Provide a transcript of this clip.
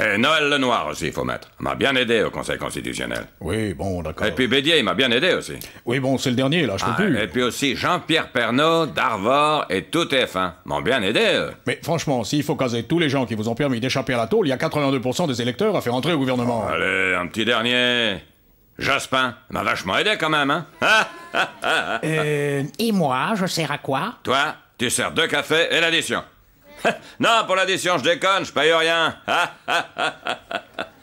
Et euh, Noël Lenoir aussi, il faut mettre. m'a bien aidé au Conseil constitutionnel. Oui, bon, d'accord. Et puis Bédier, il m'a bien aidé aussi. Oui, bon, c'est le dernier, là, je peux ah, plus. Et puis aussi Jean-Pierre Pernaud, Darvor et tout f 1 m'ont bien aidé, eux. Mais franchement, s'il faut caser tous les gens qui vous ont permis d'échapper à la tôle, il y a 82% des électeurs à faire entrer au gouvernement. Oh, allez, un petit dernier. Jaspin m'a vachement aidé quand même, hein euh, Et moi, je sers à quoi Toi, tu sers deux cafés et l'addition non, pour l'addition, je déconne, je paye rien. Ah, ah, ah,